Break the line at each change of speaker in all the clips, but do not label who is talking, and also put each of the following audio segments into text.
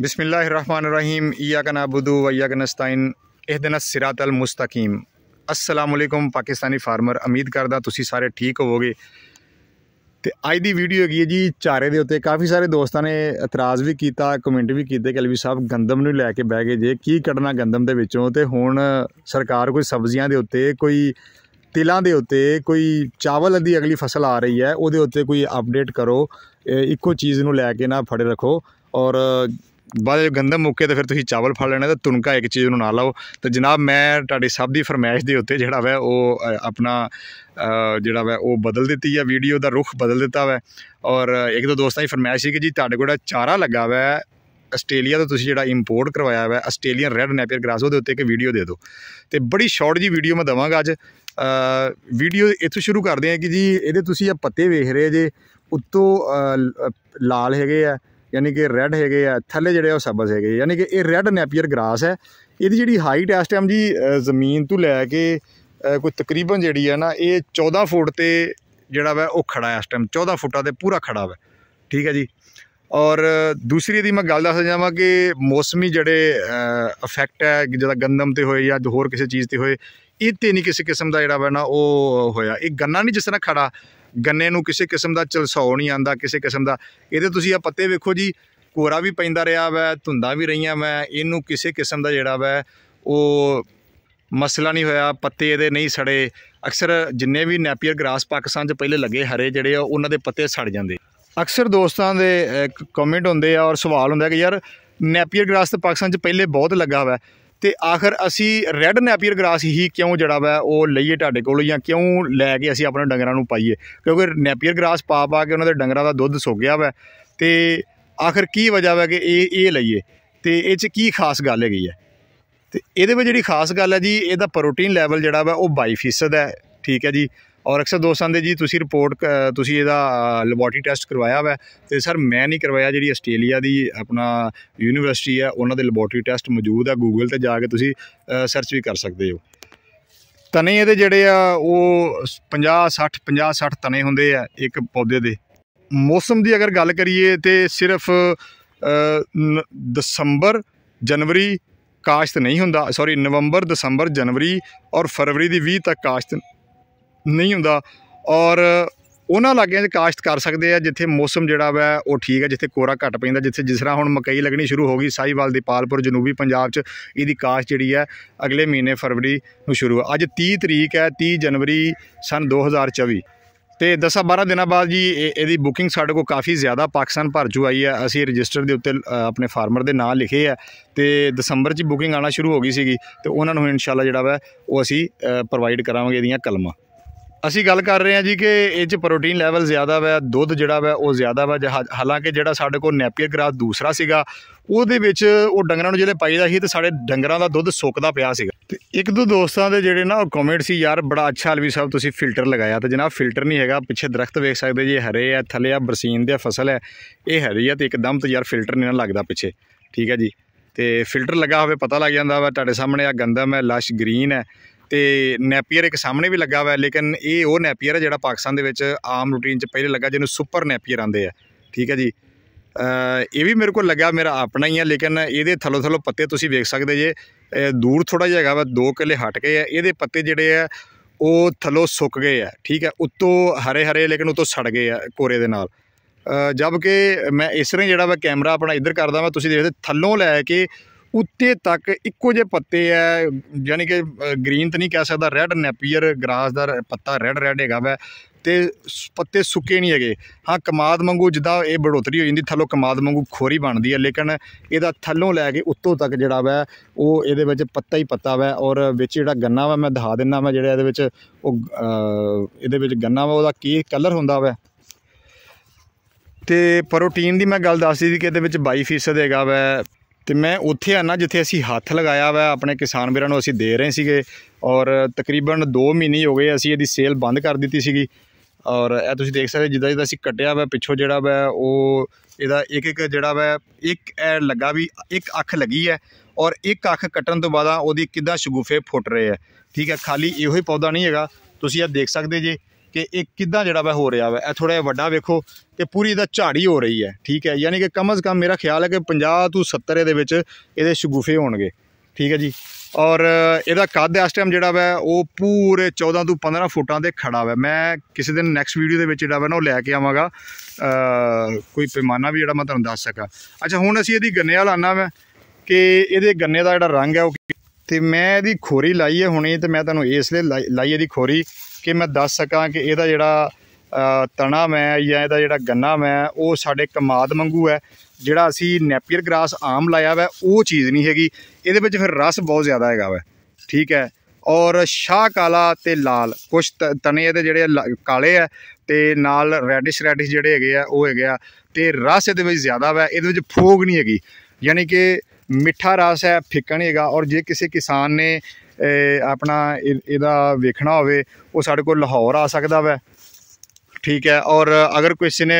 बिसमीम का नाबुदू वैयाक नस्ताइन एहदन सिरातल मुस्तकीम असलकुम ਪਾਕਿਸਤਾਨੀ ਫਾਰਮਰ ਉਮੀਦ ਕਰਦਾ ਤੁਸੀਂ ਸਾਰੇ ਠੀਕ ਹੋਵੋਗੇ ਤੇ ਅੱਜ ਦੀ ਵੀਡੀਓ ਹੈਗੀ ਹੈ ਜੀ ਚਾਰੇ ਦੇ ਉੱਤੇ ਕਾਫੀ ਸਾਰੇ ਦੋਸਤਾਂ ਨੇ ਇਤਰਾਜ਼ ਵੀ ਕੀਤਾ ਕਮੈਂਟ ਵੀ ਕੀਤੇ ਕਿ ਅਲਵੀ ਸਾਹਿਬ ਗੰਦਮ ਨੂੰ ਲੈ ਕੇ ਬਹਿ ਗਏ ਜੇ ਕੀ ਕੱਢਣਾ ਗੰਦਮ ਦੇ ਵਿੱਚੋਂ ਤੇ ਹੁਣ ਸਰਕਾਰ ਕੋਈ ਸਬਜ਼ੀਆਂ ਦੇ ਉੱਤੇ ਕੋਈ ਤਿਲਾਂ ਦੇ ਉੱਤੇ ਕੋਈ ਚਾਵਲ ਦੀ ਅਗਲੀ ਫਸਲ ਆ ਰਹੀ ਹੈ ਉਹਦੇ ਉੱਤੇ ਕੋਈ ਅਪਡੇਟ ਕਰੋ ਇੱਕੋ ਚੀਜ਼ ਨੂੰ ਲੈ ਕੇ ਨਾ ਫੜੇ ਰੱਖੋ ਔਰ ਬਾਅਦ ਗੰਦਮ ਮੁੱਕੇ ਤਾਂ ਫਿਰ ਤੁਸੀਂ ਚਾਵਲ ਫੜ ਲੈਣਾ ਤਾਂ ਤੁਨਕਾ ਇੱਕ ਚੀਜ਼ ਨੂੰ ਨਾ ਲਾਓ ਤਾਂ ਜਨਾਬ ਮੈਂ ਤੁਹਾਡੀ ਸਭ ਦੀ ਫਰਮਾਇਸ਼ ਦੇ ਉੱਤੇ ਜਿਹੜਾ ਵੈ ਉਹ ਆਪਣਾ ਜਿਹੜਾ ਵੈ ਉਹ ਬਦਲ ਦਿੱਤੀ ਆ ਵੀਡੀਓ ਦਾ ਰੁਖ ਬਦਲ ਦਿੱਤਾ ਵੈ ਔਰ ਇੱਕ ਦੋ ਦੋਸਤਾਂ ਦੀ ਫਰਮਾਇਸ਼ ਸੀ ਕਿ ਜੀ ਤੁਹਾਡੇ ਕੋਲ ਚਾਰਾ ਲੱਗਾ ਵੈ ਆਸਟ੍ਰੇਲੀਆ ਤੋਂ ਤੁਸੀਂ ਜਿਹੜਾ ਇੰਪੋਰਟ ਕਰਵਾਇਆ ਵੈ ਆਸਟ੍ਰੇਲੀਅਨ ਰੈੱਡ ਨੈਪੀਅਰ ਗ੍ਰਾਸ ਉਹਦੇ ਉੱਤੇ ਇੱਕ ਵੀਡੀਓ ਦੇ ਦਿਓ ਤੇ ਬੜੀ ਸ਼ਾਰਟ ਜੀ ਵੀਡੀਓ ਮੈਂ ਦਵਾਂਗਾ ਅੱਜ ਵੀਡੀਓ ਇੱਥੋਂ ਸ਼ੁਰੂ ਕਰਦੇ ਹਾਂ ਕਿ ਜੀ ਇਹਦੇ ਤੁਸੀਂ ਇਹ ਪੱਤੇ ਵੇਖ ਰਹੇ ਜੇ ਉੱਤੋਂ ਲਾਲ ਹੈਗੇ ਆ ਯਾਨੀ ਕਿ ਰੈੱਡ ਹੈਗੇ ਆ ਥੱਲੇ ਜਿਹੜੇ ਉਹ ਸਬਜ਼ ਹੈਗੇ ਯਾਨੀ ਕਿ ਇਹ ਰੈੱਡ ਨੈਪੀਅਰ ਗ੍ਰਾਸ ਹੈ ਇਹਦੀ ਜਿਹੜੀ ਹਾਈਟ ਇਸ ਟਾਈਮ ਜੀ ਜ਼ਮੀਨ ਤੋਂ ਲੈ ਕੇ ਕੋਈ ਤਕਰੀਬਨ ਜਿਹੜੀ ਹੈ ਨਾ ਇਹ 14 ਫੁੱਟ ਤੇ ਜਿਹੜਾ ਵਾ ਉਹ ਖੜਾ ਹੈ ਇਸ ਟਾਈਮ 14 ਫੁੱਟਾਂ ਤੇ ਪੂਰਾ ਖੜਾ ਵਾ ਠੀਕ ਹੈ ਜੀ ਔਰ ਦੂਸਰੀ ਦੀ ਮੈਂ ਗੱਲ ਦੱਸ ਜਾਵਾਂ ਕਿ ਮੌਸਮੀ ਜਿਹੜੇ ਇਫੈਕਟ ਹੈ ਜਿਹੜਾ ਗੰਦਮ ਤੇ ਹੋਏ ਜਾਂ ਹੋਰ ਕਿਸੇ ਚੀਜ਼ ਤੇ ਹੋਏ ਇਹ ਤੇ ਨਹੀਂ ਕਿਸੇ ਕਿਸਮ ਦਾ ਜਿਹੜਾ ਵਾ ਨਾ ਉਹ ਹੋਇਆ ਇਹ ਗੰਨਾ ਨਹੀਂ ਜਿਸ ਤਰ੍ਹਾਂ ਖੜਾ ਗੰਨੇ ਨੂੰ ਕਿਸੇ ਕਿਸਮ ਦਾ ਚਲਸਾਉ ਨਹੀਂ ਆਂਦਾ ਕਿਸੇ ਕਿਸਮ ਦਾ ਇਹਦੇ ਤੁਸੀਂ ਆ ਪੱਤੇ ਵੇਖੋ ਜੀ ਕੋਰਾ ਵੀ ਪੈਂਦਾ ਰਿਹਾ ਵੈ ਧੁੰਦਾ ਵੀ ਰਹੀਆਂ ਵੈ ਇਹਨੂੰ ਕਿਸੇ ਕਿਸਮ ਦਾ ਜਿਹੜਾ ਵੈ ਉਹ ਮਸਲਾ ਨਹੀਂ ਹੋਇਆ ਪੱਤੇ ਇਹਦੇ ਨਹੀਂ ਸੜੇ ਅਕਸਰ ਜਿੰਨੇ ਵੀ ਨੈਪੀਅਰ ਗ੍ਰਾਸ ਪਾਕਿਸਤਾਨ 'ਚ ਪਹਿਲੇ ਲੱਗੇ ਹਰੇ ਜਿਹੜੇ ਆ ਉਹਨਾਂ ਦੇ ਪੱਤੇ ਸੜ ਜਾਂਦੇ ਅਕਸਰ ਦੋਸਤਾਂ ਦੇ ਕਮੈਂਟ ਹੁੰਦੇ ਆ ਔਰ ਸਵਾਲ ਹੁੰਦਾ ਕਿ ਯਾਰ ਨੈਪੀਅਰ ਗ੍ਰਾਸ ਤਾਂ ਪਾਕਿਸਤਾਨ 'ਚ ਪਹਿਲੇ ਬਹੁਤ ਲੱਗਾ ਹੋਇਆ ਤੇ ਆਖਰ ਅਸੀਂ ਰੈੱਡ ਨੈਪੀਅਰ ਗ੍ਰਾਸ ਹੀ ਕਿਉਂ ਜੜਾ ਵਾ ਉਹ ਲਈਏ ਤੁਹਾਡੇ ਕੋਲ ਜਾਂ ਕਿਉਂ ਲੈ ਕੇ ਅਸੀਂ ਆਪਣੇ ਡੰਗਰਾਂ ਨੂੰ ਪਾਈਏ ਕਿਉਂਕਿ ਨੈਪੀਅਰ ਗ੍ਰਾਸ ਪਾ ਪਾ ਕੇ ਉਹਨਾਂ ਦੇ ਡੰਗਰਾਂ ਦਾ ਦੁੱਧ ਸੁੱਕ ਗਿਆ ਵਾ ਤੇ ਆਖਰ ਕੀ ਵਜ੍ਹਾ ਵਾ ਕਿ ਇਹ ਇਹ ਲਈਏ ਤੇ ਇਹ 'ਚ ਕੀ ਖਾਸ ਗੱਲ ਹੈਗੀ ਹੈ ਤੇ ਇਹਦੇ ਵਿੱਚ ਜਿਹੜੀ ਖਾਸ ਗੱਲ ਹੈ ਜੀ ਇਹਦਾ ਪ੍ਰੋਟੀਨ ਲੈਵਲ ਜਿਹੜਾ ਵਾ ਉਹ 22% ਹੈ ਠੀਕ ਹੈ ਜੀ ਔਰ ਅਕਸਰ ਦੋਸਤਾਂ ਦੇ ਜੀ ਤੁਸੀਂ ਰਿਪੋਰਟ ਤੁਸੀਂ ਇਹਦਾ ਲੈਬੋਰਟਰੀ ਟੈਸਟ ਕਰਵਾਇਆ ਹੋਇਆ ਤੇ ਸਰ ਮੈਂ ਨਹੀਂ ਕਰਵਾਇਆ ਜਿਹੜੀ ਆਸਟ੍ਰੇਲੀਆ ਦੀ ਆਪਣਾ ਯੂਨੀਵਰਸਿਟੀ ਹੈ ਉਹਨਾਂ ਦੇ ਲੈਬੋਰਟਰੀ ਟੈਸਟ ਮੌਜੂਦ ਆ ਗੂਗਲ ਤੇ ਜਾ ਕੇ ਤੁਸੀਂ ਸਰਚ ਵੀ ਕਰ ਸਕਦੇ ਹੋ ਤਨੇ ਇਹਦੇ ਜਿਹੜੇ ਆ ਉਹ 50 60 50 60 ਤਨੇ ਹੁੰਦੇ ਆ ਇੱਕ ਪੌਦੇ ਦੇ ਮੌਸਮ ਦੀ ਅਗਰ ਗੱਲ ਕਰੀਏ ਤੇ ਸਿਰਫ ਦਸੰਬਰ ਜਨਵਰੀ ਕਾਸ਼ਤ ਨਹੀਂ ਹੁੰਦਾ ਸੌਰੀ ਨਵੰਬਰ ਦਸੰਬਰ ਜਨਵਰੀ ਔਰ ਫਰਵਰੀ ਦੀ 20 ਤੱਕ ਕਾਸ਼ਤ ਨਹੀਂ ਹੁੰਦਾ ਔਰ ਉਹਨਾਂ ਲਾਗਿਆਂ 'ਚ ਕਾਸ਼ਤ ਕਰ ਸਕਦੇ ਆ ਜਿੱਥੇ ਮੌਸਮ ਜਿਹੜਾ ਵਾ ਉਹ ਠੀਕ ਹੈ ਜਿੱਥੇ ਕੋਰਾ ਘਟ ਪੈਂਦਾ ਜਿੱਥੇ ਜਿਸ ਤਰ੍ਹਾਂ ਹੁਣ ਮਕਈ ਲੱਗਣੀ ਸ਼ੁਰੂ ਹੋ ਗਈ ਸਾਈਵਾਲ ਦੇ ਪਾਲਪੁਰ ਜਨੂਬੀ ਪੰਜਾਬ 'ਚ ਇਹਦੀ ਕਾਸ਼ ਜਿਹੜੀ ਹੈ ਅਗਲੇ ਮਹੀਨੇ ਫਰਵਰੀ ਨੂੰ ਸ਼ੁਰੂ ਹੋ ਅੱਜ 30 ਤਰੀਕ ਹੈ 30 ਜਨਵਰੀ ਸਨ 2024 ਤੇ 10-12 ਦਿਨਾਂ ਬਾਅਦ ਜੀ ਇਹਦੀ ਬੁਕਿੰਗ ਸਾਡੇ ਕੋਲ ਕਾਫੀ ਜ਼ਿਆਦਾ ਪਾਕਿਸਤਾਨ ਭਰ ਜੂ ਆਈ ਹੈ ਅਸੀਂ ਰਜਿਸਟਰ ਦੇ ਉੱਤੇ ਆਪਣੇ ਫਾਰਮਰ ਦੇ ਨਾਮ ਲਿਖੇ ਆ ਤੇ ਦਸੰਬਰ 'ਚ ਬੁਕਿੰਗ ਆਣਾ ਸ਼ੁਰੂ ਹੋ ਗਈ ਸੀਗੀ ਤੇ ਉਹਨਾਂ ਨੂੰ ਇਨਸ਼ਾਅੱਲਾ ਜਿਹੜਾ ਵਾ ਉਹ ਅਸੀਂ ਪ੍ਰੋਵਾਈਡ ਕਰਾਵਾਂਗੇ ਇਹਦੀਆਂ ਕਲਮਾਂ ਅਸੀਂ ਗੱਲ ਕਰ ਰਹੇ ਹਾਂ ਜੀ ਕਿ ਇਹ ਚ ਪ੍ਰੋਟੀਨ ਲੈਵਲ ਜ਼ਿਆਦਾ ਵਾ ਦੁੱਧ ਜਿਹੜਾ ਵਾ ਉਹ ਜ਼ਿਆਦਾ ਵਾ ਹਾਲਾਂਕਿ ਜਿਹੜਾ ਸਾਡੇ ਕੋਲ ਨੈਪੀਅਰ ਗ੍ਰਾਸ ਦੂਸਰਾ ਸੀਗਾ ਉਹਦੇ ਵਿੱਚ ਉਹ ਡੰਗਰਾਂ ਨੂੰ ਜਿਹੜੇ ਪਾਈਦਾ ਸੀ ਤੇ ਸਾਡੇ ਡੰਗਰਾਂ ਦਾ ਦੁੱਧ ਸੁੱਕਦਾ ਪਿਆ ਸੀਗਾ ਤੇ ਇੱਕ ਦੋ ਦੋਸਤਾਂ ਦੇ ਜਿਹੜੇ ਨਾ ਉਹ ਕਮੈਂਟ ਸੀ ਯਾਰ ਬੜਾ ਅੱਛਾ ਅਲਵੀ ਸਾਹਿਬ ਤੁਸੀਂ ਫਿਲਟਰ ਲਗਾਇਆ ਤੇ ਜਨਾਬ ਫਿਲਟਰ ਨਹੀਂ ਹੈਗਾ ਪਿੱਛੇ ਦਰਖਤ ਵੇਖ ਸਕਦੇ ਜੀ ਹਰੇ ਆ ਥੱਲੇ ਆ ਬਰਸੀਨ ਦੀ ਫਸਲ ਹੈ ਇਹ ਹਰੀ ਆ ਤੇ ਇੱਕਦਮ ਤੇ ਯਾਰ ਫਿਲਟਰ ਨਹੀਂ ਨਾ ਲੱਗਦਾ ਪਿੱਛੇ ਠੀਕ ਹੈ ਜੀ ਤੇ ਫਿਲਟਰ ਲੱਗਾ ਹੋਵੇ ਪਤਾ ਲੱਗ ਜਾਂਦਾ ਵਾ ਤੁਹਾਡੇ ਸਾਹਮਣੇ ਆ ਗੰਦਮ ਹੈ ਲਸ਼ ਗ੍ਰੀਨ ਹੈ ਤੇ ਨੈਪੀਅਰ ਇੱਕ ਸਾਹਮਣੇ ਵੀ ਲੱਗਾ ਹੋਇਆ ਲੇਕਿਨ ਇਹ ਉਹ ਨੈਪੀਅਰ ਹੈ ਜਿਹੜਾ ਪਾਕਿਸਤਾਨ ਦੇ ਵਿੱਚ ਆਮ ਰੂਟੀਨ 'ਚ ਪਹਿਲੇ ਲੱਗਾ ਜਿਹਨੂੰ ਸੁਪਰ ਨੈਪੀਅਰ ਆਂਦੇ ਆ ਠੀਕ ਹੈ ਜੀ ਇਹ ਵੀ ਮੇਰੇ ਕੋਲ ਲੱਗਾ ਮੇਰਾ ਆਪਣਾ ਹੀ ਆ ਲੇਕਿਨ ਇਹਦੇ ਥੱਲੋ ਥੱਲੋ ਪੱਤੇ ਤੁਸੀਂ ਵੇਖ ਸਕਦੇ ਜੇ ਦੂਰ ਥੋੜਾ ਜਿਹਾ ਹੈਗਾ ਵਾ 2 ਕਿਲੇ ਹਟ ਗਏ ਆ ਇਹਦੇ ਪੱਤੇ ਜਿਹੜੇ ਆ ਉਹ ਥੱਲੋ ਸੁੱਕ ਗਏ ਆ ਠੀਕ ਹੈ ਉੱਤੋਂ ਹਰੇ ਹਰੇ ਲੇਕਿਨ ਉੱਤੋਂ ਸੜ ਗਏ ਆ ਕੋਰੇ ਦੇ ਨਾਲ ਜਦਕਿ ਕਿ ਮੈਂ ਇਸ ਤਰ੍ਹਾਂ ਜਿਹੜਾ ਵਾ ਕੈਮਰਾ ਆਪਣਾ ਇੱਧਰ ਕਰਦਾ ਵਾ ਤੁਸੀਂ ਦੇਖਦੇ ਥੱਲੋਂ ਲੈ ਕੇ ਉੱਤੇ ਤੱਕ ਇੱਕੋ ਜਿਹੇ ਪੱਤੇ ਐ ਯਾਨੀ ਕਿ ਗ੍ਰੀਨ ਤਾਂ ਨਹੀਂ ਕਹਿ ਸਕਦਾ ਰੈੱਡ ਨੈਪੀਅਰ ਗ੍ਰਾਸ ਦਾ ਪੱਤਾ ਰੈੱਡ ਰੈੱਡ ਹੈਗਾ ਵੈ ਤੇ ਪੱਤੇ ਸੁੱਕੇ ਨਹੀਂ ਹੈਗੇ ਹਾਂ ਕਮਾਦ ਵਾਂਗੂ ਜਿੱਦਾਂ ਇਹ ਬੜੋਤਰੀ ਹੋ ਜਾਂਦੀ ਥੱਲੋਂ ਕਮਾਦ ਵਾਂਗੂ ਖੋਰੀ ਬਣਦੀ ਹੈ ਲੇਕਿਨ ਇਹਦਾ ਥੱਲੋਂ ਲੈ ਕੇ ਉੱਤੋਂ ਤੱਕ ਜਿਹੜਾ ਵੈ ਉਹ ਇਹਦੇ ਵਿੱਚ ਪੱਤਾ ਹੀ ਪੱਤਾ ਵੈ ਔਰ ਵਿੱਚ ਜਿਹੜਾ ਗੰਨਾ ਵਾ ਮੈਂ ਦਿਖਾ ਦਿੰਨਾ ਮੈਂ ਜਿਹੜਾ ਇਹਦੇ ਵਿੱਚ ਉਹ ਇਹਦੇ ਵਿੱਚ ਗੰਨਾ ਵਾ ਉਹਦਾ ਕੀ ਕਲਰ ਹੁੰਦਾ ਵੈ ਤੇ ਪ੍ਰੋਟੀਨ ਦੀ ਮੈਂ ਗੱਲ ਦੱਸਦੀ ਸੀ ਕਿ ਇਹਦੇ ਵਿੱਚ 22% ਹੈਗਾ ਵੈ ਤੇ ਮੈਂ ਉੱਥੇ ਆ ਨਾ ਜਿੱਥੇ ਅਸੀਂ ਹੱਥ ਲਗਾਇਆ ਵਾ ਆਪਣੇ ਕਿਸਾਨ ਵੀਰਾਂ ਨੂੰ ਅਸੀਂ ਦੇ ਰਹੇ ਸੀਗੇ ਔਰ ਤਕਰੀਬਨ 2 ਮਹੀਨੇ ਹੋ ਗਏ ਅਸੀਂ ਇਹਦੀ ਸੇਲ ਬੰਦ ਕਰ ਦਿੱਤੀ ਸੀਗੀ ਔਰ ਇਹ ਤੁਸੀਂ ਦੇਖ ਸਕਦੇ ਜਿੱਦਾਂ ਜਿੱਦਾਂ ਅਸੀਂ ਕੱਟਿਆ ਵਾ ਪਿੱਛੋਂ ਜਿਹੜਾ ਵਾ ਉਹ ਇਹਦਾ ਇੱਕ ਇੱਕ ਜਿਹੜਾ ਵਾ ਇੱਕ ਐ ਲੱਗਾ ਵੀ ਇੱਕ ਅੱਖ ਲੱਗੀ ਹੈ ਔਰ ਇੱਕ ਅੱਖ ਕੱਟਣ ਤੋਂ ਬਾਅਦ ਉਹਦੀ ਕਿੱਦਾਂ ਸ਼ਗੂਫੇ ਫੁੱਟ ਰਹੇ ਆ ਠੀਕ ਹੈ ਖਾਲੀ ਇਹੋ ਹੀ ਪੌਦਾ ਨਹੀਂ ਹੈਗਾ ਤੁਸੀਂ ਇਹ ਦੇਖ ਸਕਦੇ ਜੇ ਕਿ ਇਹ ਕਿੱਦਾਂ ਜਿਹੜਾ ਵਾ ਹੋ ਰਿਹਾ ਵਾ ਇਹ ਥੋੜਾ ਜਿਹਾ ਵੱਡਾ ਵੇਖੋ ਤੇ ਪੂਰੀ ਦਾ ਝਾੜੀ ਹੋ ਰਹੀ ਹੈ ਠੀਕ ਹੈ ਯਾਨੀ ਕਿ ਕਮ ਕਮ ਮੇਰਾ ਖਿਆਲ ਹੈ ਕਿ 50 ਤੋਂ 70 ਦੇ ਵਿੱਚ ਇਹਦੇ ਸ਼ਗੂਫੇ ਹੋਣਗੇ ਠੀਕ ਹੈ ਜੀ ਔਰ ਇਹਦਾ ਕੱਦ ਇਸ ਟਾਈਮ ਜਿਹੜਾ ਵਾ ਉਹ ਪੂਰੇ 14 ਤੋਂ 15 ਫੁੱਟਾਂ ਦੇ ਖੜਾ ਵਾ ਮੈਂ ਕਿਸੇ ਦਿਨ ਨੈਕਸਟ ਵੀਡੀਓ ਦੇ ਵਿੱਚ ਜਿਹੜਾ ਵਾ ਨਾ ਉਹ ਲੈ ਕੇ ਆਵਾਂਗਾ ਕੋਈ ਪੈਮਾਨਾ ਵੀ ਜਿਹੜਾ ਮੈਂ ਤੁਹਾਨੂੰ ਦੱਸ ਸਕਾਂ ਅੱਛਾ ਹੁਣ ਅਸੀਂ ਇਹਦੀ ਗੰਨੇ ਵਾਲ ਆਨਾ ਵਾ ਕਿ ਇਹਦੇ ਗੰਨੇ ਦਾ ਜਿਹੜਾ ਰੰਗ ਹੈ ਉਹ ਤੇ ਮੈਂ ਇਹਦੀ ਖੋਰੀ ਲਾਈ ਹੈ ਹੁਣੇ ਤੇ ਮੈਂ ਤੁਹਾਨੂੰ ਇਸ ਲਈ ਲਾਈ ਇਹਦੀ ਖੋਰੀ ਕਿ ਮੈਂ ਦੱਸ ਸਕਾਂ ਕਿ ਇਹਦਾ ਜਿਹੜਾ ਤਣਾ ਮੈਂ ਜਾਂ ਇਹਦਾ ਜਿਹੜਾ ਗੰਨਾ ਮੈਂ ਉਹ ਸਾਡੇ ਕਮਾਦ ਮੰਗੂ ਹੈ ਜਿਹੜਾ ਅਸੀਂ ਨੈਪੀਅਰ ਗ੍ਰਾਸ ਆਮ ਲਾਇਆ ਵਾ ਉਹ ਚੀਜ਼ ਨਹੀਂ ਹੈਗੀ ਇਹਦੇ ਵਿੱਚ ਫਿਰ ਰਸ ਬਹੁਤ ਜ਼ਿਆਦਾ ਹੈਗਾ ਵਾ ਠੀਕ ਹੈ ਔਰ ਸ਼ਾਹ ਕਾਲਾ ਤੇ ਲਾਲ ਕੁਛ ਤਣੇ ਇਹਦੇ ਜਿਹੜੇ ਕਾਲੇ ਆ ਤੇ ਨਾਲ ਰੈਡਿਸ਼ ਰੈਡਿਸ਼ ਜਿਹੜੇ ਹੈਗੇ ਆ ਉਹ ਹੈਗੇ ਆ ਤੇ ਰਸ ਇਹਦੇ ਵਿੱਚ ਜ਼ਿਆਦਾ ਵਾ ਇਹਦੇ ਵਿੱਚ ਫੋਗ ਨਹੀਂ ਹੈਗੀ ਯਾਨੀ ਕਿ ਮਿੱਠਾ ਰਸ ਹੈ ਫਿੱਕਾ ਨਹੀਂ ਹੈਗਾ ਔਰ ਜੇ ਕਿਸੇ ਕਿਸਾਨ ਨੇ ਆਪਣਾ ਇਹਦਾ ਵੇਖਣਾ ਹੋਵੇ ਉਹ ਸਾਡੇ ਕੋਲ ਲਾਹੌਰ ਆ ਸਕਦਾ ਵੈ ਠੀਕ ਹੈ ਔਰ ਅਗਰ ਕਿਸੇ ਨੇ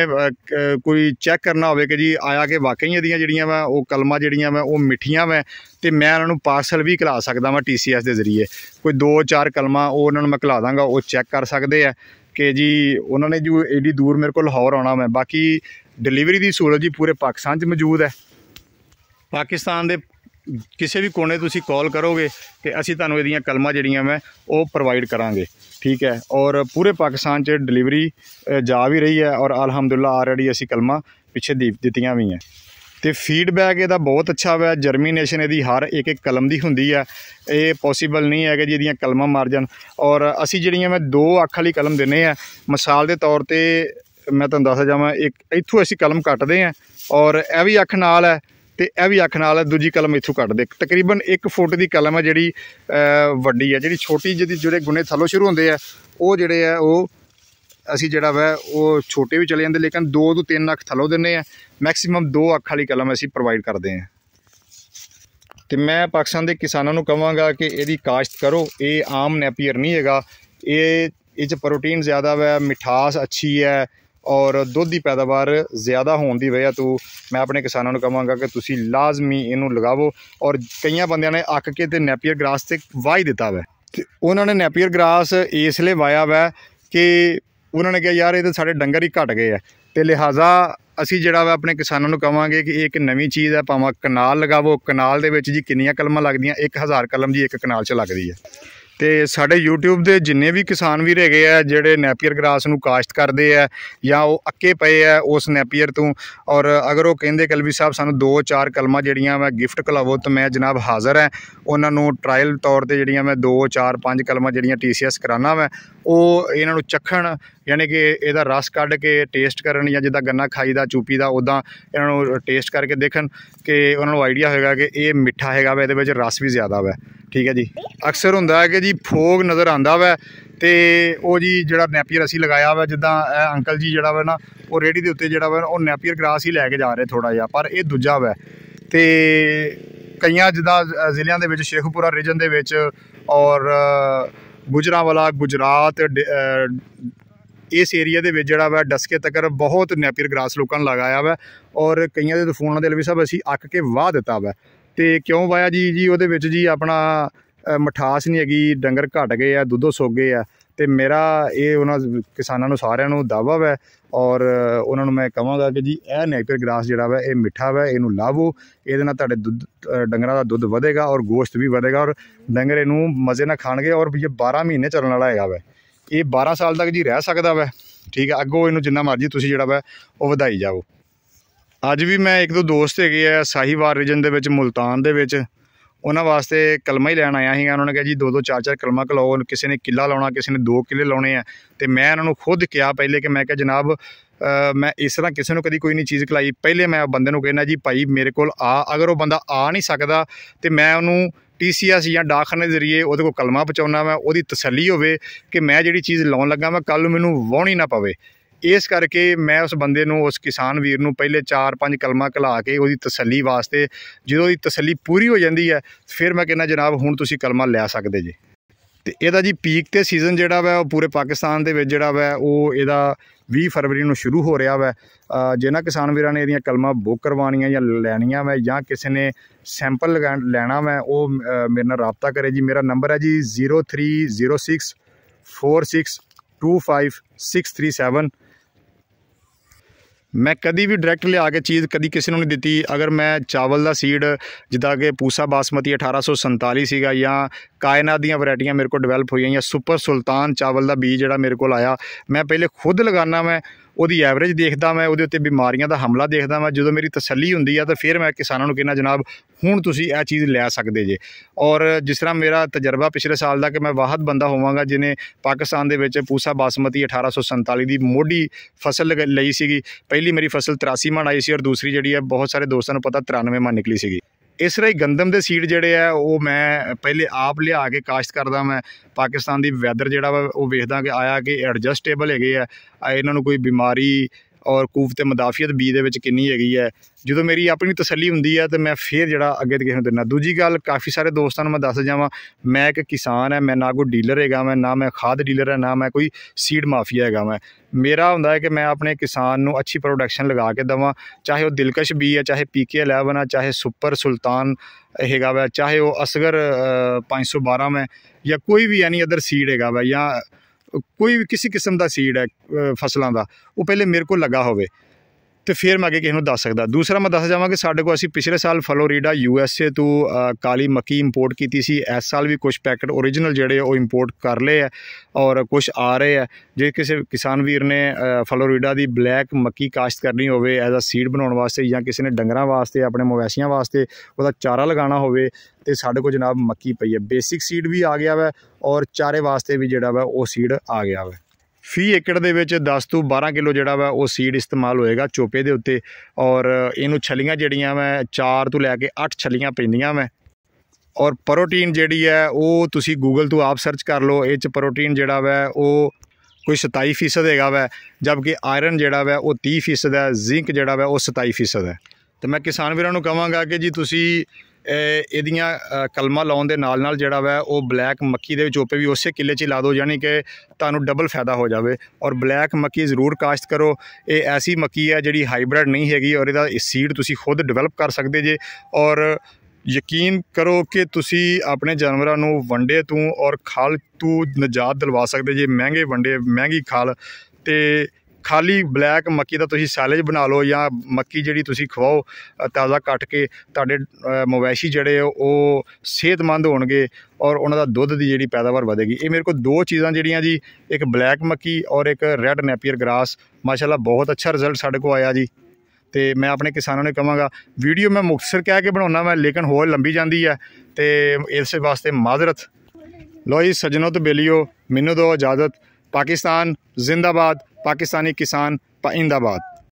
ਕੋਈ ਚੈੱਕ ਕਰਨਾ ਹੋਵੇ ਕਿ ਜੀ ਆਇਆ ਕਿ ਵਾਕਈ ਇਹਦੀਆਂ ਜਿਹੜੀਆਂ ਵਾ ਉਹ ਕਲਮਾ ਜਿਹੜੀਆਂ ਵਾ ਉਹ ਮਿੱਠੀਆਂ ਵਾ ਤੇ ਮੈਂ ਉਹਨਾਂ ਨੂੰ ਪਾਰਸਲ ਵੀ ਕਲਾ ਸਕਦਾ ਵਾਂ ਟੀਸੀਐਸ ਦੇ ਜ਼ਰੀਏ ਕੋਈ ਦੋ ਚਾਰ ਕਲਮਾ ਉਹ ਉਹਨਾਂ ਨੂੰ ਮੈਂ ਕਲਾ ਦਾਂਗਾ ਉਹ ਚੈੱਕ ਕਰ ਸਕਦੇ ਆ ਕਿ ਜੀ ਉਹਨਾਂ ਨੇ ਜੋ ਏਡੀ ਦੂਰ ਮੇਰੇ ਕੋਲ ਲਾਹੌਰ ਆਉਣਾ ਮੈਂ ਬਾਕੀ ਡਿਲੀਵਰੀ ਦੀ ਸਹੂਲਤ ਜੀ ਪੂਰੇ ਪਾਕਿਸਤਾਨ 'ਚ ਮੌਜੂਦ ਹੈ ਪਾਕਿਸਤਾਨ ਦੇ ਕਿਸੇ ਵੀ ਕੋਨੇ ਤੁਸੀਂ ਕਾਲ ਕਰੋਗੇ ਤੇ ਅਸੀਂ ਤੁਹਾਨੂੰ ਇਹਦੀਆਂ ਕਲਮਾਂ ਜਿਹੜੀਆਂ ਮੈਂ ਉਹ ਪ੍ਰੋਵਾਈਡ ਕਰਾਂਗੇ ਠੀਕ ਹੈ ਔਰ ਪੂਰੇ ਪਾਕਿਸਤਾਨ 'ਚ ਡਿਲੀਵਰੀ ਜਾ ਵੀ ਰਹੀ ਹੈ ਔਰ ਅਲਹਮਦੁਲਿਲਾ ਆਲਰੇਡੀ ਅਸੀਂ ਕਲਮਾਂ ਪਿੱਛੇ ਦਿੱਤੀਆਂ ਵੀ ਹੈ ਤੇ ਫੀਡਬੈਕ ਇਹਦਾ ਬਹੁਤ ਅੱਛਾ ਹੋਇਆ ਜਰਮੀਨੇਸ਼ਨ ਇਹਦੀ ਹਰ ਇੱਕ ਇੱਕ ਕਲਮ ਦੀ ਹੁੰਦੀ ਹੈ ਇਹ ਪੋਸੀਬਲ ਨਹੀਂ ਹੈ ਕਿ ਜਿਹਦੀਆਂ ਕਲਮਾਂ ਮਰ ਜਾਣ ਔਰ ਅਸੀਂ ਜਿਹੜੀਆਂ ਮੈਂ ਦੋ ਅੱਖ ਵਾਲੀ ਕਲਮ ਦਿੰਨੇ ਆ ਮਿਸਾਲ ਦੇ ਤੌਰ ਤੇ ਮੈਂ ਤੁਹਾਨੂੰ ਦੱਸ ਜਾਵਾਂ ਇੱਕ ਇੱਥੋਂ ਅਸੀਂ ਕਲਮ ਕੱਟਦੇ ਆ ਔਰ ਇਹ ਵੀ ਅੱਖ ਨਾਲ ਹੈ ਤੇ ਇਹ ਵੀ ਅੱਖ ਨਾਲ ਦੂਜੀ ਕਲਮ ਇੱਥੋਂ ਕੱਢ ਦੇ ਤਕਰੀਬਨ 1 ਫੁੱਟ ਦੀ ਕਲਮ ਹੈ ਜਿਹੜੀ ਵੱਡੀ ਹੈ ਜਿਹੜੀ ਛੋਟੀ ਜਿਹਦੀ ਜਿਹੜੇ ਗੁਨੇ ਥੱਲੋਂ ਸ਼ੁਰੂ ਹੁੰਦੇ ਆ ਉਹ ਜਿਹੜੇ ਆ ਉਹ ਅਸੀਂ ਜਿਹੜਾ ਵਾ ਉਹ ਛੋਟੇ ਵੀ ਚਲੇ ਜਾਂਦੇ ਲੇਕਿਨ 2 ਤੋਂ 3 ਅੱਖ ਥੱਲੋਂ ਦਿੰਨੇ ਆ ਮੈਕਸਿਮਮ 2 ਅੱਖ ਵਾਲੀ ਕਲਮ ਅਸੀਂ ਪ੍ਰੋਵਾਈਡ ਕਰਦੇ ਆ ਤੇ ਮੈਂ ਪਾਕਿਸਤਾਨ ਦੇ ਕਿਸਾਨਾਂ ਨੂੰ ਕਹਾਂਗਾ ਕਿ ਇਹਦੀ ਕਾਸ਼ਤ ਕਰੋ ਇਹ ਆਮ ਨੈਪੀਅਰ ਨਹੀਂ ਹੈਗਾ ਇਹ ਇਹ ਚ ਪ੍ਰੋਟੀਨ ਜ਼ਿਆਦਾ ਵਾ ਮਿਠਾਸ ਅੱਛੀ ਹੈ ਔਰ ਦੁੱਧ ਦੀ ਪੈਦਾਵਾਰ ਜ਼ਿਆਦਾ ਹੋਣ ਦੀ ਵਜ੍ਹਾ ਤੋਂ ਮੈਂ ਆਪਣੇ ਕਿਸਾਨਾਂ ਨੂੰ ਕਹਾਂਗਾ ਕਿ ਤੁਸੀਂ ਲਾਜ਼ਮੀ ਇਹਨੂੰ ਲਗਾਵੋ ਔਰ ਕਈਆਂ ਬੰਦਿਆਂ ਨੇ ਅੱਕ ਕੇ ਤੇ ਨੈਪੀਅਰ ਗ੍ਰਾਸ ਤੇ ਵਾਈ ਦਿੱਤਾ ਵੈ ਤੇ ਉਹਨਾਂ ਨੇ ਨੈਪੀਅਰ ਗ੍ਰਾਸ ਇਸ ਲਈ ਵਾਇਆ ਵੈ ਕਿ ਉਹਨਾਂ ਨੇ ਕਿਹਾ ਯਾਰ ਇਹ ਤਾਂ ਸਾਡੇ ਡੰਗਰ ਹੀ ਘਟ ਗਏ ਆ ਤੇ ਲਿਹਾਜ਼ਾ ਅਸੀਂ ਜਿਹੜਾ ਵੈ ਆਪਣੇ ਕਿਸਾਨਾਂ ਨੂੰ ਕਹਾਂਗੇ ਕਿ ਇਹ ਇੱਕ ਨਵੀਂ ਚੀਜ਼ ਆ ਪਾਵਾਂ ਕਨਾਲ ਲਗਾਵੋ ਕਨਾਲ ਦੇ ਵਿੱਚ ਜੀ ਕਿੰਨੀਆਂ ਕਲਮਾਂ ਲੱਗਦੀਆਂ 1000 ਕਲਮ ਜੀ ਇੱਕ ਕਨਾਲ 'ਚ ਲੱਗਦੀ ਹੈ ਤੇ ਸਾਡੇ YouTube ਦੇ ਜਿੰਨੇ ਵੀ ਕਿਸਾਨ ਵੀਰ ਹੈਗੇ ਆ ਜਿਹੜੇ ਨੈਪੀਅਰ ਗ੍ਰਾਸ ਨੂੰ ਕਾਸ਼ਤ ਕਰਦੇ ਆ ਜਾਂ ਉਹ ਅੱਕੇ ਪਏ ਆ ਉਸ ਨੈਪੀਅਰ ਤੋਂ ਔਰ ਅਗਰ ਉਹ ਕਹਿੰਦੇ ਕਲਵੀ ਸਾਹਿਬ ਸਾਨੂੰ ਦੋ ਚਾਰ ਕਲਮਾਂ ਜਿਹੜੀਆਂ ਮੈਂ ਗਿਫਟ ਕਲਾਵੋ ਤਾਂ ਮੈਂ ਜਨਾਬ ਹਾਜ਼ਰ ਹਾਂ ਉਹਨਾਂ ਨੂੰ ਟ੍ਰਾਇਲ ਤੌਰ ਤੇ ਜਿਹੜੀਆਂ ਮੈਂ ਦੋ ਚਾਰ ਪੰਜ ਕਲਮਾਂ ਜਿਹੜੀਆਂ TCS ਕਰਾਣਾ ਮੈਂ ਉਹ ਇਹਨਾਂ ਨੂੰ ਚੱਖਣ ਯਾਨੀ ਕਿ ਇਹਦਾ ਰਸ ਕੱਢ ਕੇ ਟੇਸਟ ਕਰਨ ਜਾਂ ਜਿੱਦਾਂ ਗੰਨਾ ਖਾਈਦਾ ਚੂਪੀ ਦਾ ਉਦਾਂ ਇਹਨਾਂ ਨੂੰ ਟੇਸਟ ਕਰਕੇ ਦੇਖਣ ਕਿ ਉਹਨਾਂ ਨੂੰ ਆਈਡੀਆ ਹੋਏਗਾ ਕਿ ਇਹ ਮਿੱਠਾ ਹੈਗਾ ਵਾ ਇਹਦੇ ਵਿੱਚ ਰਸ ਵੀ ਜ਼ਿਆਦਾ ਵਾ ਠੀਕ ਹੈ ਜੀ ਅਕਸਰ ਹੁੰਦਾ ਹੈ ਕਿ ਜੀ ਫੋਗ ਨਜ਼ਰ ਆਂਦਾ ਵਾ ਤੇ ਉਹ ਜੀ ਜਿਹੜਾ ਨੈਪੀਅਰ ਅਸੀਂ ਲਗਾਇਆ ਵਾ ਜਿੱਦਾਂ ਇਹ ਅੰਕਲ ਜੀ ਜਿਹੜਾ ਵਾ ਨਾ ਉਹ ਰੇੜੀ ਦੇ ਉੱਤੇ ਜਿਹੜਾ ਵਾ ਉਹ ਨੈਪੀਅਰ ਗ੍ਰਾਸ ਹੀ ਲੈ ਕੇ ਜਾ ਰਹੇ ਥੋੜਾ ਜਿਹਾ ਪਰ ਇਹ ਦੂਜਾ ਵਾ ਤੇ ਕਈਆਂ ਜਿੱਦਾਂ ਜ਼ਿਲ੍ਹਿਆਂ ਦੇ ਵਿੱਚ ਸ਼ੇਖਪੁਰਾ ਰੀਜਨ ਦੇ ਵਿੱਚ ਔਰ ਗੁਜਰਾਵਾਲਾ ਗੁਜਰਾਤ ਇਸ ਏਰੀਆ ਦੇ ਵਿੱਚ ਜਿਹੜਾ ਵਾ ਡਸਕੇ ਤੱਕਰ ਬਹੁਤ ਨੈਪੀਅਰ ਗ੍ਰਾਸ ਲੋਕਾਂ ਨੇ ਲਗਾਇਆ ਵਾ ਔਰ ਕਈਆਂ ਦੇ ਫੋਨਾਂ ਦੇ ਲਈ ਸਭ ਅਸੀਂ ਅੱਕ ਕੇ ਵਾਹ ਦਿੱਤਾ ਵਾ ਤੇ ਕਿਉਂ ਵਾਇਆ ਜੀ ਜੀ ਉਹਦੇ ਵਿੱਚ ਜੀ ਆਪਣਾ ਮਠਾਸ ਨਹੀਂ ਹੈਗੀ ਡੰਗਰ ਘਟ ਗਏ ਆ ਦੁੱਧੋ ਸੁੱਕ ਗਏ ਆ ਤੇ ਮੇਰਾ ਇਹ ਉਹਨਾਂ ਕਿਸਾਨਾਂ ਨੂੰ ਸਾਰਿਆਂ ਨੂੰ ਦਾਵਾ ਹੈ ਔਰ ਉਹਨਾਂ ਨੂੰ ਮੈਂ ਕਹਾਂਗਾ ਕਿ ਜੀ ਇਹ ਨੈਕਟਰ ਗ੍ਰਾਸ ਜਿਹੜਾ ਵਾ ਇਹ ਮਿੱਠਾ ਵਾ ਇਹਨੂੰ ਲਾਵੋ ਇਹਦੇ ਨਾਲ ਤੁਹਾਡੇ ਦੁੱਧ ਡੰਗਰਾਂ ਦਾ ਦੁੱਧ ਵਧੇਗਾ ਔਰ ਗੋਸ਼ਤ ਵੀ ਵਧੇਗਾ ਔਰ ਡੰਗਰ ਇਹਨੂੰ ਮਜ਼ੇ ਨਾਲ ਖਾਣਗੇ ਔਰ ਇਹ 12 ਮਹੀਨੇ ਚੱਲਣ ਵਾਲਾ ਹੈਗਾ ਵਾ ਇਹ 12 ਸਾਲ ਤੱਕ ਜੀ ਰਹਿ ਸਕਦਾ ਵਾ ਠੀਕ ਹੈ ਅੱਗੋਂ ਇਹਨੂੰ ਜਿੰਨਾ ਮਰਜ਼ੀ ਤੁਸੀਂ ਜਿਹੜਾ ਵਾ ਉਹ ਵਧਾਈ ਜਾਓ ਅੱਜ ਵੀ ਮੈਂ ਇੱਕ ਦੋ ਦੋਸਤ ਹੈਗੇ ਆ ਸਾਹੀਵਾਲ ਰੀਜਨ ਦੇ ਵਿੱਚ ਮੁਲਤਾਨ ਦੇ ਵਿੱਚ ਉਹਨਾਂ ਵਾਸਤੇ ਕਲਮਾ ਹੀ ਲੈਣ ਆਇਆ ਸੀਗਾ ਉਹਨਾਂ ਨੇ ਕਿਹਾ ਜੀ ਦੋ ਦੋ ਚਾਰ ਚਾਰ ਕਲਮਾ ਕਲਾਓ ਕਿਸੇ ਨੇ ਕਿੱਲਾ ਲਾਉਣਾ ਕਿਸੇ ਨੇ ਦੋ ਕਿੱਲੇ ਲਾਉਣੇ ਆ ਤੇ ਮੈਂ ਉਹਨਾਂ ਨੂੰ ਖੁਦ ਕਿਹਾ ਪਹਿਲੇ ਕਿ ਮੈਂ ਕਿਹਾ ਜਨਾਬ ਮੈਂ ਇਸ ਤਰ੍ਹਾਂ ਕਿਸੇ ਨੂੰ ਕਦੀ ਕੋਈ ਨਹੀਂ ਚੀਜ਼ ਖਲਾਈ ਪਹਿਲੇ ਮੈਂ ਬੰਦੇ ਨੂੰ ਕਹਿੰਦਾ ਜੀ ਭਾਈ ਮੇਰੇ ਕੋਲ ਆ ਅਗਰ ਉਹ ਬੰਦਾ ਆ ਨਹੀਂ ਸਕਦਾ ਤੇ ਮੈਂ ਉਹਨੂੰ ਟੀਸੀਐਸ ਜਾਂ ਡਾਕਖਾਨੇ ਦੇ ਜ਼ਰੀਏ ਉਹਦੇ ਕੋਲ ਕਲਮਾ ਪਹੁੰਚਾਉਣਾ ਮੈਂ ਉਹਦੀ ਤਸੱਲੀ ਹੋਵੇ ਕਿ ਮੈਂ ਜਿਹੜੀ ਚੀਜ਼ ਲਾਉਣ ਲੱਗਾ ਮੈਂ ਕੱਲ ਨੂੰ ਮੈਨੂੰ ਵਾਹਣੀ ਨਾ ਪਵੇ ਇਸ ਕਰਕੇ ਮੈਂ ਉਸ ਬੰਦੇ ਨੂੰ ਉਸ ਕਿਸਾਨ ਵੀਰ ਨੂੰ ਪਹਿਲੇ 4-5 ਕਲਮਾ ਕਲਾ ਕੇ ਉਹਦੀ ਤਸੱਲੀ ਵਾਸਤੇ ਜਦੋਂ ਉਹਦੀ ਤਸੱਲੀ ਪੂਰੀ ਹੋ ਜਾਂਦੀ ਹੈ ਫਿਰ ਮੈਂ ਕਹਿੰਦਾ ਜਨਾਬ ਹੁਣ ਤੁਸੀਂ ਕਲਮਾ ਲੈ ਸਕਦੇ ਜੀ ਤੇ ਇਹਦਾ ਜੀ ਪੀਕ ਤੇ ਸੀਜ਼ਨ ਜਿਹੜਾ ਵਾ ਉਹ ਪੂਰੇ ਪਾਕਿਸਤਾਨ ਦੇ ਵਿੱਚ ਜਿਹੜਾ ਵਾ ਉਹ ਇਹਦਾ 20 ਫਰਵਰੀ ਨੂੰ ਸ਼ੁਰੂ ਹੋ ਰਿਹਾ ਵਾ ਜਿਨ੍ਹਾਂ ਕਿਸਾਨ ਵੀਰਾਂ ਨੇ ਇਹਦੀਆਂ ਕਲਮਾ ਬੁੱਕ ਕਰਵਾਉਣੀਆਂ ਜਾਂ ਲੈਣੀਆਂ ਵਾ ਜਾਂ ਕਿਸੇ ਨੇ ਸੈਂਪਲ ਲੈਣਾ ਵਾ ਉਹ ਮੇਰੇ ਨਾਲ ਰਾਬਤਾ ਕਰੇ ਜੀ ਮੇਰਾ ਨੰਬਰ ਹੈ ਜੀ 03064625637 ਮੈਂ ਕਦੀ ਵੀ ਡਾਇਰੈਕਟ ਲਿਆ ਕੇ ਚੀਜ਼ ਕਦੀ ਕਿਸੇ ਨੂੰ ਨਹੀਂ ਦਿੱਤੀ ਅਗਰ ਮੈਂ ਚਾਵਲ ਦਾ ਸੀਡ ਜਿੱਦਾਂ ਕਿ ਪੂਸਾ ਬਾਸਮਤੀ 1847 ਸੀਗਾ ਜਾਂ ਕਾਇਨਾਤ ਦੀਆਂ ਵੈਰਾਈਟੀਆਂ ਮੇਰੇ ਕੋਲ ਡਿਵੈਲਪ ਹੋਈਆਂ ਜਾਂ ਸੁਪਰ ਸੁਲਤਾਨ ਚਾਵਲ ਦਾ ਬੀਜ ਜਿਹੜਾ ਮੇਰੇ ਕੋਲ ਆਇਆ ਮੈਂ ਪਹਿਲੇ ਖੁਦ ਲਗਾਣਾ ਮੈਂ ਉਹਦੀ ਐਵਰੇਜ ਦੇਖਦਾ ਮੈਂ ਉਹਦੇ ਉੱਤੇ ਬਿਮਾਰੀਆਂ ਦਾ ਹਮਲਾ ਦੇਖਦਾ ਮੈਂ ਜਦੋਂ ਮੇਰੀ ਤਸੱਲੀ ਹੁੰਦੀ ਆ ਤਾਂ ਫਿਰ ਮੈਂ ਕਿਸਾਨਾਂ ਨੂੰ ਕਹਿੰਦਾ ਜਨਾਬ ਹੁਣ ਤੁਸੀਂ ਇਹ ਚੀਜ਼ ਲੈ ਸਕਦੇ ਜੇ ਔਰ ਜਿਸ ਤਰ੍ਹਾਂ ਮੇਰਾ ਤਜਰਬਾ ਪਿਛਲੇ ਸਾਲ ਦਾ ਕਿ ਮੈਂ ਵਾਹਦ ਬੰਦਾ ਹੋਵਾਂਗਾ ਜਿਨੇ ਪਾਕਿਸਤਾਨ ਦੇ ਵਿੱਚ ਪੂਸਾ ਬਾਸਮਤੀ 1847 ਦੀ ਮੋਢੀ ਫਸਲ ਲਈ ਸੀਗੀ ਪਹਿਲੀ ਮੇਰੀ ਫਸਲ 83 ਮਣ ਆਈ ਸੀ ਔਰ ਦੂਸਰੀ ਜਿਹੜੀ ਹੈ ਬਹੁਤ ਸਾਰੇ ਦੋਸਤਾਂ ਨੂੰ ਪਤਾ 93 ਮਣ ਨਿਕਲੀ ਸੀਗੀ ਇਸ ਤਰ੍ਹਾਂ ਹੀ ਗੰਦਮ ਦੇ ਸੀਡ ਜਿਹੜੇ ਆ ਉਹ ਮੈਂ ਪਹਿਲੇ ਆਪ ਲਿਆ ਕੇ ਕਾਸ਼ਤ ਕਰਦਾ ਮੈਂ ਪਾਕਿਸਤਾਨ ਦੀ ਵੈਦਰ ਜਿਹੜਾ ਵਾ ਉਹ ਵੇਖਦਾ ਕਿ ਆਇਆ ਕਿ ਐਡਜਸਟੇਬਲ ਹੈਗੇ ਆ ਇਹਨਾਂ ਨੂੰ ਕੋਈ ਬਿਮਾਰੀ ਔਰ ਕੂਵਤ ਮਦਾਫੀਅਤ ਬੀ ਦੇ ਵਿੱਚ ਕਿੰਨੀ ਹੈਗੀ ਹੈ ਜਦੋਂ ਮੇਰੀ ਆਪਣੀ ਤਸੱਲੀ ਹੁੰਦੀ ਹੈ ਤੇ ਮੈਂ ਫੇਰ ਜਿਹੜਾ ਅੱਗੇ ਤੇ ਕਿਸੇ ਨੂੰ ਦਿੰਦਾ ਦੂਜੀ ਗੱਲ ਕਾਫੀ ਸਾਰੇ ਦੋਸਤਾਂ ਨੂੰ ਮੈਂ ਦੱਸ ਜਾਵਾਂ ਮੈਂ ਇੱਕ ਕਿਸਾਨ ਹੈ ਮੈਂ ਨਾ ਕੋਈ ਡੀਲਰ ਹੈਗਾ ਮੈਂ ਨਾ ਮੈਂ ਖਾਦ ਡੀਲਰ ਹੈ ਨਾ ਮੈਂ ਕੋਈ ਸੀਡ ਮਾਫੀਆ ਹੈਗਾ ਮੈਂ ਮੇਰਾ ਹੁੰਦਾ ਹੈ ਕਿ ਮੈਂ ਆਪਣੇ ਕਿਸਾਨ ਨੂੰ ਅੱਛੀ ਪ੍ਰੋਡਕਸ਼ਨ ਲਗਾ ਕੇ ਦਵਾਂ ਚਾਹੇ ਉਹ ਦਿਲਕਸ਼ ਬੀ ਹੈ ਚਾਹੇ ਪੀਕੇ 11 ਹੈ ਚਾਹੇ ਸੁਪਰ ਸੁਲਤਾਨ ਹੈਗਾ ਵਾ ਚਾਹੇ ਉਹ ਅਸਗਰ 512 ਮੈਂ ਜਾਂ ਕੋਈ ਵੀ ਯਾਨੀ ਅਦਰ ਸੀਡ ਹੈਗਾ ਵਾ ਜਾਂ ਕੋਈ ਵੀ ਕਿਸੇ ਕਿਸਮ ਦਾ ਸੀਡ ਹੈ ਫਸਲਾਂ ਦਾ ਉਹ ਪਹਿਲੇ ਮੇਰੇ ਕੋਲ ਲੱਗਾ ਹੋਵੇ ਤੇ ਫਿਰ ਮੈਂ ਅੱਗੇ ਕਿਸੇ ਨੂੰ ਦੱਸ ਸਕਦਾ ਦੂਸਰਾ ਮੈਂ ਦੱਸ ਜਾਵਾਂ ਕਿ ਸਾਡੇ ਕੋਲ ਅਸੀਂ ਪਿਛਲੇ ਸਾਲ ਫਲੋਰੀਡਾ ਯੂ ਐਸ ਏ ਤੋਂ ਕਾਲੀ ਮੱਕੀ ਇੰਪੋਰਟ ਕੀਤੀ ਸੀ ਇਸ ਸਾਲ ਵੀ ਕੁਝ ਪੈਕਟ origignal ਜਿਹੜੇ ਉਹ ਇੰਪੋਰਟ ਕਰ ਲਏ ਆ ਔਰ ਕੁਝ ਆ ਰਹੇ ਆ ਜੇ ਕਿਸੇ ਕਿਸਾਨ ਵੀਰ ਨੇ ਫਲੋਰੀਡਾ ਦੀ ਬਲੈਕ ਮੱਕੀ ਕਾਸ਼ਤ ਕਰਨੀ ਹੋਵੇ ਐਜ਼ ਅ ਸੀਡ ਬਣਾਉਣ ਵਾਸਤੇ ਜਾਂ ਕਿਸੇ ਨੇ ਡੰਗਰਾਂ ਵਾਸਤੇ ਆਪਣੇ ਮਵੈਸੀਆਂ ਵਾਸਤੇ ਉਹਦਾ ਚਾਰਾ ਲਗਾਉਣਾ ਹੋਵੇ ਤੇ ਸਾਡੇ ਕੋਲ ਜਨਾਬ ਮੱਕੀ ਪਈ ਹੈ ਬੇਸਿਕ ਸੀਡ ਵੀ ਆ ਗਿਆ ਵਾ ਔਰ ਚਾਰੇ ਵਾਸਤੇ ਵੀ ਜਿਹੜਾ ਵਾ ਉਹ ਸੀਡ ਆ ਗਿਆ ਵਾ ਫੀ ਏਕੜ ਦੇ ਵਿੱਚ 10 ਤੋਂ 12 ਕਿਲੋ ਜਿਹੜਾ ਵਾ ਉਹ ਸੀਡ ਇਸਤੇਮਾਲ ਹੋਏਗਾ ਚੋਪੇ ਦੇ ਉੱਤੇ ਔਰ ਇਹਨੂੰ ਛਲੀਆਂ ਜਿਹੜੀਆਂ ਮੈਂ 4 ਤੋਂ ਲੈ ਕੇ 8 ਛਲੀਆਂ ਪੈਂਦੀਆਂ ਮੈਂ ਔਰ ਪ੍ਰੋਟੀਨ ਜਿਹੜੀ ਹੈ ਉਹ ਤੁਸੀਂ ਗੂਗਲ ਤੋਂ ਆਪ ਸਰਚ ਕਰ ਲਓ ਇਹ ਚ ਪ੍ਰੋਟੀਨ ਜਿਹੜਾ ਵਾ ਉਹ ਕੋਈ 27% ਹੈਗਾ ਵਾ ਜਦਕਿ ਆਇਰਨ ਜਿਹੜਾ ਵਾ ਉਹ 30% ਹੈ ਜ਼ਿੰਕ ਜਿਹੜਾ ਵਾ ਉਹ 27% ਹੈ ਤੇ ਮੈਂ ਕਿਸਾਨ ਵੀਰਾਂ ਨੂੰ ਕਹਾਂਗਾ ਕਿ ਜੀ ਤੁਸੀਂ ਇਹਦੀਆਂ ਕਲਮਾ ਲਾਉਣ ਦੇ ਨਾਲ ਨਾਲ ਜਿਹੜਾ ਵਾ ਉਹ ਬਲੈਕ ਮੱਕੀ ਦੇ ਚੋਪੇ ਵੀ ਉਸੇ ਕਿੱਲੇ 'ਚ ਹੀ ਲਾ ਦਿਓ ਯਾਨੀ ਕਿ ਤੁਹਾਨੂੰ ਡਬਲ ਫਾਇਦਾ ਹੋ ਜਾਵੇ ਔਰ ਬਲੈਕ ਮੱਕੀ ਜ਼ਰੂਰ ਕਾਸ਼ਤ ਕਰੋ ਇਹ ਐਸੀ ਮੱਕੀ ਹੈ ਜਿਹੜੀ ਹਾਈਬ੍ਰਿਡ ਨਹੀਂ ਹੈਗੀ ਔਰ ਇਹਦਾ ਸੀਡ ਤੁਸੀਂ ਖੁਦ ਡਿਵੈਲਪ ਕਰ ਸਕਦੇ ਜੇ ਔਰ ਯਕੀਨ ਕਰੋ ਕਿ ਤੁਸੀਂ ਆਪਣੇ ਜਾਨਵਰਾਂ ਨੂੰ ਵੰਡੇ ਤੋਂ ਔਰ ਖਾਲ ਤੋਂ ਨਜਾਤ ਦਿਲਵਾ ਸਕਦੇ ਜੇ ਮਹਿੰਗੇ ਵੰਡੇ ਮਹਿੰਗੀ ਖਾਲ ਤੇ ਖਾਲੀ ਬਲੈਕ ਮੱਕੀ ਦਾ ਤੁਸੀਂ ਸੈਲੇਜ ਬਣਾ ਲਓ ਜਾਂ ਮੱਕੀ ਜਿਹੜੀ ਤੁਸੀਂ ਖਵਾਓ ਤਾਜ਼ਾ ਕੱਟ ਕੇ ਤੁਹਾਡੇ ਮਵੈਸ਼ੀ ਜਿਹੜੇ ਉਹ ਸਿਹਤਮੰਦ ਹੋਣਗੇ ਔਰ ਉਹਨਾਂ ਦਾ ਦੁੱਧ ਦੀ ਜਿਹੜੀ ਪੈਦਾਵਾਰ ਵਧੇਗੀ ਇਹ ਮੇਰੇ ਕੋਲ ਦੋ ਚੀਜ਼ਾਂ ਜਿਹੜੀਆਂ ਜੀ ਇੱਕ ਬਲੈਕ ਮੱਕੀ ਔਰ ਇੱਕ ਰੈੱਡ ਨੈਪੀਅਰ ਗ੍ਰਾਸ ਮਾਸ਼ਾਅੱਲਾ ਬਹੁਤ ਅੱਛਾ ਰਿਜ਼ਲਟ ਸਾਡੇ ਕੋਲ ਆਇਆ ਜੀ ਤੇ ਮੈਂ ਆਪਣੇ ਕਿਸਾਨਾਂ ਨੂੰ ਕਹਾਂਗਾ ਵੀਡੀਓ ਮੈਂ ਮੁਖਸਰ ਕਹਿ ਕੇ ਬਣਾਉਣਾ ਮੈਂ ਲੇਕਿਨ ਹੋਰ ਲੰਬੀ ਜਾਂਦੀ ਹੈ ਤੇ ਇਸ ਵਾਸਤੇ ਮਾਜ਼ਰਤ ਲੋਈ ਸਜਣੋ ਤੇ ਬੇਲੀਓ ਮੈਨੂੰ ਦੋ ਇਜਾਜ਼ਤ ਪਾਕਿਸਤਾਨ ਜ਼ਿੰਦਾਬਾਦ ਪਾਕਿਸਤਾਨੀ ਕਿਸਾਨ ਪਾਇੰਦਾਬਾਦ